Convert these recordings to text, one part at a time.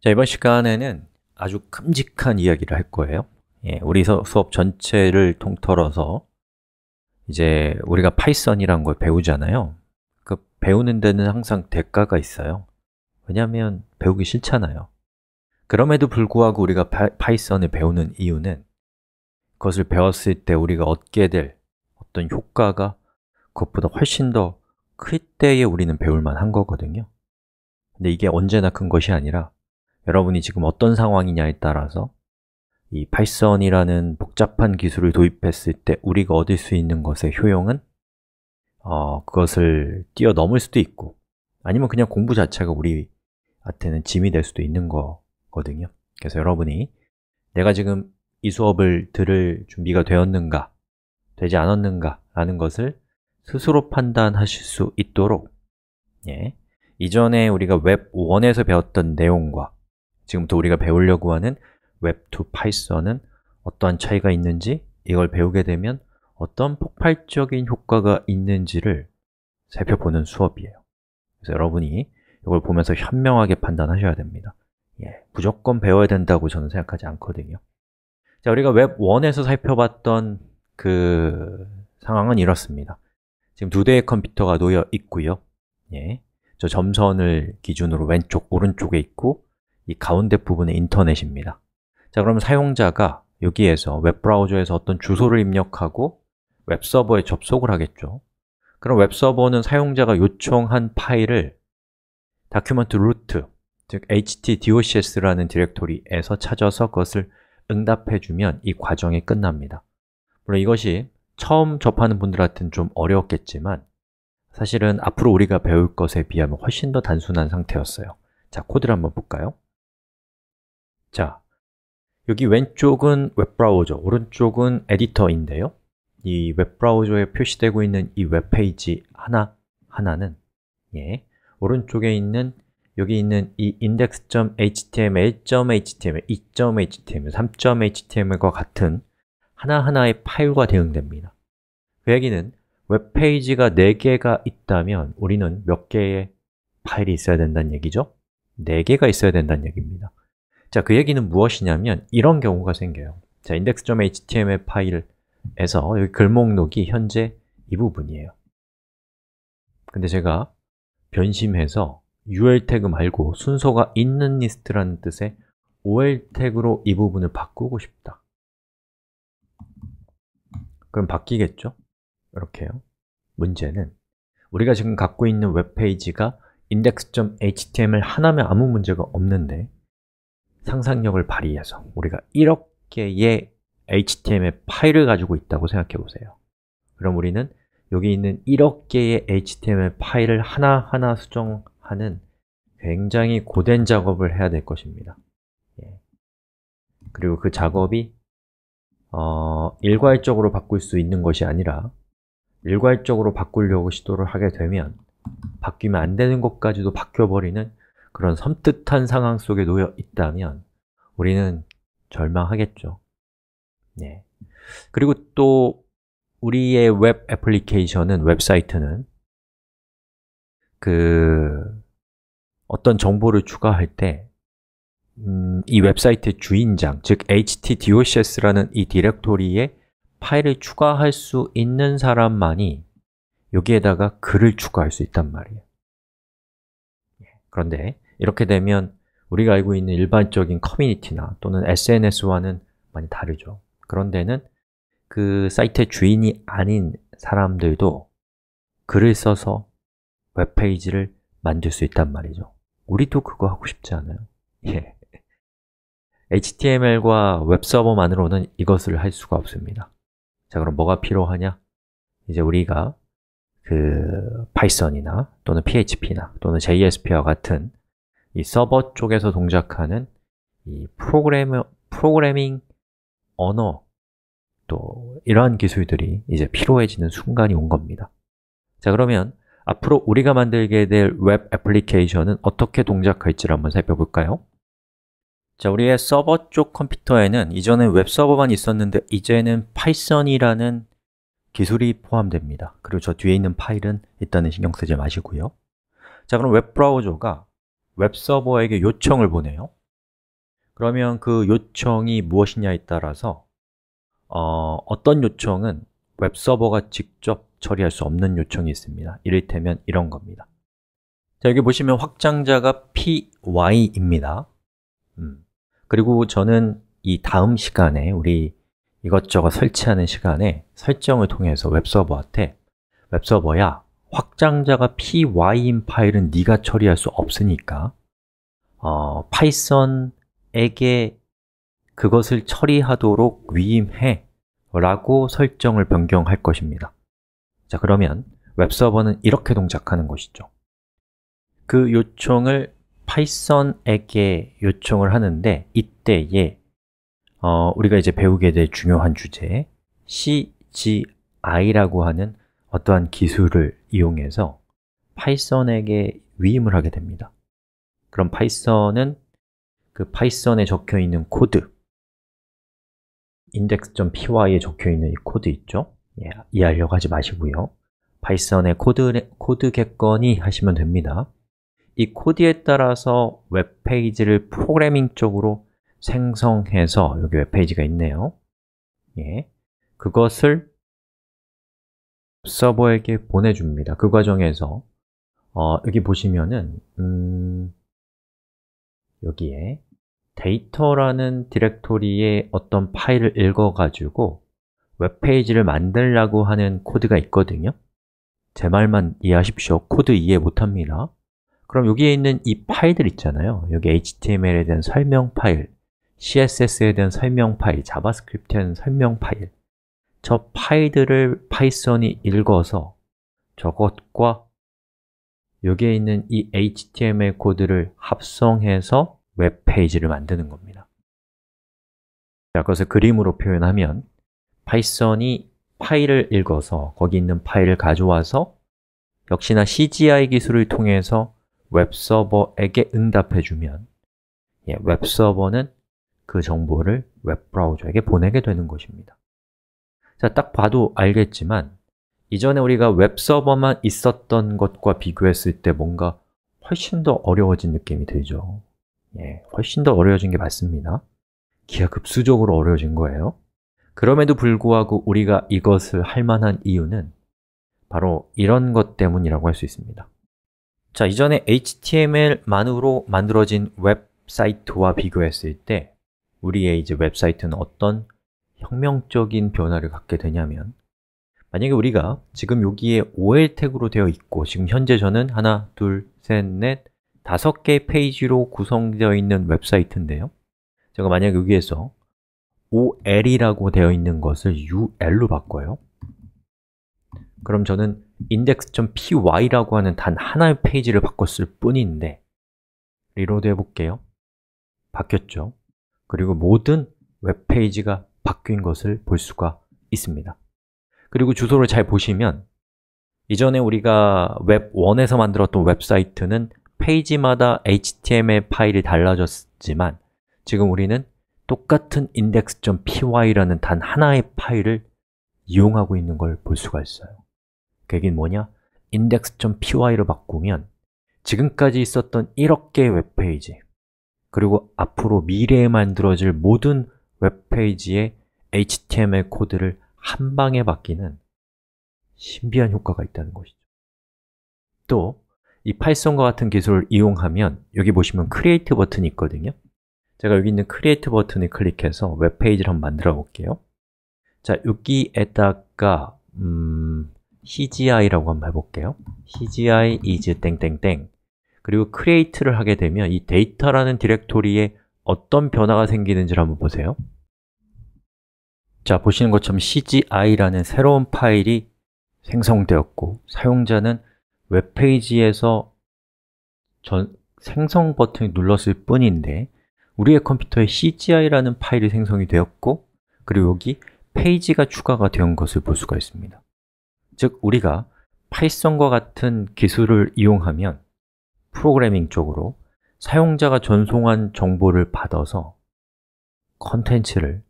자, 이번 시간에는 아주 큼직한 이야기를 할 거예요 예, 우리 수업 전체를 통틀어서 이제 우리가 파이썬이란 걸 배우잖아요 그 배우는 데는 항상 대가가 있어요 왜냐하면 배우기 싫잖아요 그럼에도 불구하고 우리가 파, 이썬을 배우는 이유는 그것을 배웠을 때 우리가 얻게 될 어떤 효과가 그것보다 훨씬 더 클 때에 우리는 배울 만한 거거든요 근데 이게 언제나 큰 것이 아니라 여러분이 지금 어떤 상황이냐에 따라서 이 파이썬이라는 복잡한 기술을 도입했을 때 우리가 얻을 수 있는 것의 효용은 어, 그것을 뛰어넘을 수도 있고 아니면 그냥 공부 자체가 우리한테는 짐이 될 수도 있는 거거든요 그래서 여러분이 내가 지금 이 수업을 들을 준비가 되었는가 되지 않았는가 라는 것을 스스로 판단하실 수 있도록 예, 이전에 우리가 웹 1에서 배웠던 내용과 지금부터 우리가 배우려고 하는 웹2 파이썬은 어떠한 차이가 있는지 이걸 배우게 되면 어떤 폭발적인 효과가 있는지를 살펴보는 수업이에요 그래서 여러분이 이걸 보면서 현명하게 판단하셔야 됩니다 예, 무조건 배워야 된다고 저는 생각하지 않거든요 자, 우리가 웹1에서 살펴봤던 그 상황은 이렇습니다 지금 두 대의 컴퓨터가 놓여 있고요 예, 저 점선을 기준으로 왼쪽, 오른쪽에 있고 이 가운데 부분의 인터넷입니다 자, 그럼 사용자가 여기에서 웹브라우저에서 어떤 주소를 입력하고 웹서버에 접속을 하겠죠 그럼 웹서버는 사용자가 요청한 파일을 document root, 즉 htdocs라는 디렉토리에서 찾아서 그것을 응답해주면 이 과정이 끝납니다 물론 이것이 처음 접하는 분들한테는 좀 어려웠겠지만 사실은 앞으로 우리가 배울 것에 비하면 훨씬 더 단순한 상태였어요 자, 코드를 한번 볼까요? 자, 여기 왼쪽은 웹브라우저, 오른쪽은 에디터인데요 이 웹브라우저에 표시되고 있는 이 웹페이지 하나하나는 예, 오른쪽에 있는 여기 있는 이 index.html, .html, 2.html, 3.html과 같은 하나하나의 파일과 대응됩니다 그 얘기는 웹페이지가 4개가 있다면 우리는 몇 개의 파일이 있어야 된다는 얘기죠? 4개가 있어야 된다는 얘기입니다 자, 그 얘기는 무엇이냐면 이런 경우가 생겨요. 자, index.html 파일에서 여기 글목록이 현재 이 부분이에요. 근데 제가 변심해서 ul 태그 말고 순서가 있는 리스트라는 뜻의 ol 태그로 이 부분을 바꾸고 싶다. 그럼 바뀌겠죠? 이렇게요. 문제는 우리가 지금 갖고 있는 웹페이지가 index.html 하나면 아무 문제가 없는데 상상력을 발휘해서 우리가 1억 개의 HTML 파일을 가지고 있다고 생각해 보세요 그럼 우리는 여기 있는 1억 개의 HTML 파일을 하나하나 수정하는 굉장히 고된 작업을 해야 될 것입니다 예. 그리고 그 작업이 어, 일괄적으로 바꿀 수 있는 것이 아니라 일괄적으로 바꾸려고 시도를 하게 되면 바뀌면 안 되는 것까지도 바뀌어버리는 그런 섬뜩한 상황 속에 놓여 있다면 우리는 절망하겠죠 네. 그리고 또 우리의 웹 애플리케이션은, 웹사이트는 그 어떤 정보를 추가할 때, 음, 이웹사이트 주인장, 즉 htdocs라는 이 디렉토리에 파일을 추가할 수 있는 사람만이 여기에다가 글을 추가할 수 있단 말이에요 네. 그런데 이렇게 되면 우리가 알고 있는 일반적인 커뮤니티나 또는 SNS와는 많이 다르죠 그런데는 그 사이트의 주인이 아닌 사람들도 글을 써서 웹페이지를 만들 수 있단 말이죠 우리도 그거 하고 싶지 않아요? 예. HTML과 웹서버만으로는 이것을 할 수가 없습니다 자, 그럼 뭐가 필요하냐? 이제 우리가 그 파이썬이나 또는 PHP나 또는 JSP와 같은 이 서버 쪽에서 동작하는 이프로그래 프로그래밍 언어 또 이러한 기술들이 이제 필요해지는 순간이 온 겁니다 자 그러면 앞으로 우리가 만들게 될 웹 애플리케이션은 어떻게 동작할지를 한번 살펴볼까요? 자, 우리의 서버 쪽 컴퓨터에는 이전에웹 서버만 있었는데 이제는 파이썬이라는 기술이 포함됩니다 그리고 저 뒤에 있는 파일은 일단은 신경 쓰지 마시고요 자, 그럼 웹 브라우저가 웹서버에게 요청을 보내요 그러면 그 요청이 무엇이냐에 따라서 어, 떤 요청은 웹서버가 직접 처리할 수 없는 요청이 있습니다 이를테면 이런 겁니다 자, 여기 보시면 확장자가 py입니다 음, 그리고 저는 이 다음 시간에 우리 이것저것 설치하는 시간에 설정을 통해서 웹서버한테 웹서버야 확장자가 py인 파일은 네가 처리할 수 없으니까 어, 파이썬에게 그것을 처리하도록 위임해 라고 설정을 변경할 것입니다 자 그러면 웹서버는 이렇게 동작하는 것이죠 그 요청을 파이썬에게 요청을 하는데 이때에 어, 우리가 이제 배우게 될 중요한 주제 CGI라고 하는 어떠한 기술을 이용해서 파이썬에게 위임을 하게 됩니다. 그럼 파이썬은 그 파이썬에 적혀 있는 코드 index.py에 적혀 있는 이 코드 있죠? 예, 이해하려고 하지 마시고요. 파이썬의 코드, 코드 객건이 하시면 됩니다. 이 코드에 따라서 웹페이지를 프로그래밍적으로 생성해서 여기 웹페이지가 있네요. 예, 그것을 서버에게 보내줍니다. 그 과정에서 어, 여기 보시면은 음, 여기에 데이터라는 디렉토리에 어떤 파일을 읽어가지고 웹페이지를 만들라고 하는 코드가 있거든요 제 말만 이해하십시오 코드 이해 못합니다 그럼 여기에 있는 이 파일들 있잖아요 여기 HTML에 대한 설명 파일, CSS에 대한 설명 파일, 자바스크립트에 대한 설명 파일 저 파일들을 파이썬이 읽어서 저것과 여기에 있는 이 HTML 코드를 합성해서 웹페이지를 만드는 겁니다 자, 그것을 그림으로 표현하면 파이썬이 파일을 읽어서 거기 있는 파일을 가져와서 역시나 CGI 기술을 통해서 웹서버에게 응답해주면 예, 웹서버는 그 정보를 웹브라우저에게 보내게 되는 것입니다 자, 딱 봐도 알겠지만 이전에 우리가 웹서버만 있었던 것과 비교했을 때 뭔가 훨씬 더 어려워진 느낌이 들죠 예, 훨씬 더 어려워진 게 맞습니다 기하급수적으로 어려워진 거예요 그럼에도 불구하고 우리가 이것을 할 만한 이유는 바로 이런 것 때문이라고 할 수 있습니다 자, 이전에 HTML만으로 만들어진 웹사이트와 비교했을 때 우리의 이제 웹사이트는 어떤 혁명적인 변화를 갖게 되냐면 만약에 우리가 지금 여기에 OL 태그로 되어 있고 지금 현재 저는 하나, 둘, 셋, 넷 다섯 개 페이지로 구성되어 있는 웹사이트인데요 제가 만약 여기에서 OL이라고 되어 있는 것을 UL로 바꿔요 그럼 저는 index.py라고 하는 단 하나의 페이지를 바꿨을 뿐인데 리로드 해볼게요 바뀌었죠 그리고 모든 웹페이지가 바뀐 것을 볼 수가 있습니다 그리고 주소를 잘 보시면 이전에 우리가 웹1에서 만들었던 웹사이트는 페이지마다 HTML 파일이 달라졌지만 지금 우리는 똑같은 index.py라는 단 하나의 파일을 이용하고 있는 걸 볼 수가 있어요 그 얘기는 뭐냐? index.py로 바꾸면 지금까지 있었던 1억 개의 웹페이지 그리고 앞으로 미래에 만들어질 모든 웹페이지의 HTML 코드를 한 방에 바뀌는 신비한 효과가 있다는 것이죠. 또, 이 파이썬과 같은 기술을 이용하면 여기 보시면 크리에이트 버튼이 있거든요. 제가 여기 있는 크리에이트 버튼을 클릭해서 웹페이지를 한번 만들어 볼게요. 자, 여기에다가 음, CGI라고 한번 해볼게요. CGI is 땡땡땡 그리고 크리에이트를 하게 되면 이 데이터라는 디렉토리에 어떤 변화가 생기는지를 한번 보세요 자, 보시는 것처럼 CGI라는 새로운 파일이 생성되었고 사용자는 웹페이지에서 전, 생성 버튼을 눌렀을 뿐인데 우리의 컴퓨터에 CGI라는 파일이 생성이 되었고 그리고 여기 페이지가 추가가 된 것을 볼 수가 있습니다 즉, 우리가 파이썬과 같은 기술을 이용하면 프로그래밍 쪽으로 사용자가 전송한 정보를 받아서 컨텐츠를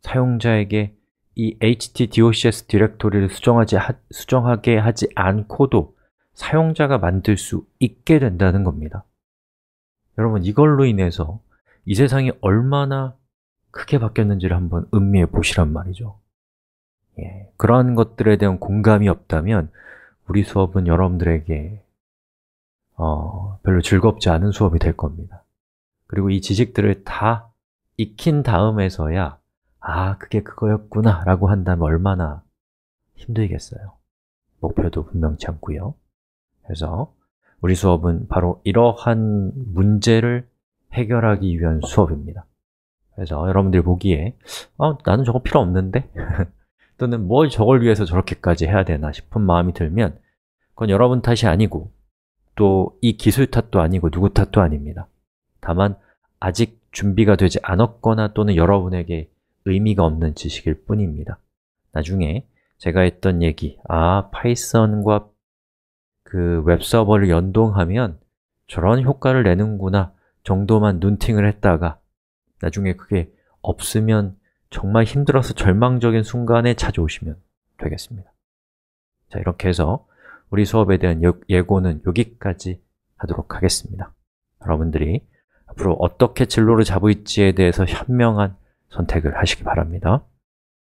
사용자에게 이 htdocs 디렉토리를 수정하지 하, 수정하게 하지 않고도 사용자가 만들 수 있게 된다는 겁니다 여러분 이걸로 인해서 이 세상이 얼마나 크게 바뀌었는지를 한번 음미해 보시란 말이죠 예, 그러한 것들에 대한 공감이 없다면 우리 수업은 여러분들에게 어, 별로 즐겁지 않은 수업이 될 겁니다. 그리고 이 지식들을 다 익힌 다음에서야 아, 그게 그거였구나 라고 한다면 얼마나 힘들겠어요. 목표도 분명치 않고요. 그래서 우리 수업은 바로 이러한 문제를 해결하기 위한 수업입니다. 그래서 여러분들 보기에 아, 나는 저거 필요 없는데? 또는 뭘 저걸 위해서 저렇게까지 해야 되나 싶은 마음이 들면 그건 여러분 탓이 아니고 또이 기술 탓도 아니고 누구 탓도 아닙니다. 다만 아직 준비가 되지 않았거나 또는 여러분에게 의미가 없는 지식일 뿐입니다. 나중에 제가 했던 얘기, 아, 파이썬과 그 웹서버를 연동하면 저런 효과를 내는구나 정도만 눈팅을 했다가 나중에 그게 없으면 정말 힘들어서 절망적인 순간에 찾아오시면 되겠습니다. 자, 이렇게 해서 우리 수업에 대한 예고는 여기까지 하도록 하겠습니다 여러분들이 앞으로 어떻게 진로를 잡을지에 대해서 현명한 선택을 하시기 바랍니다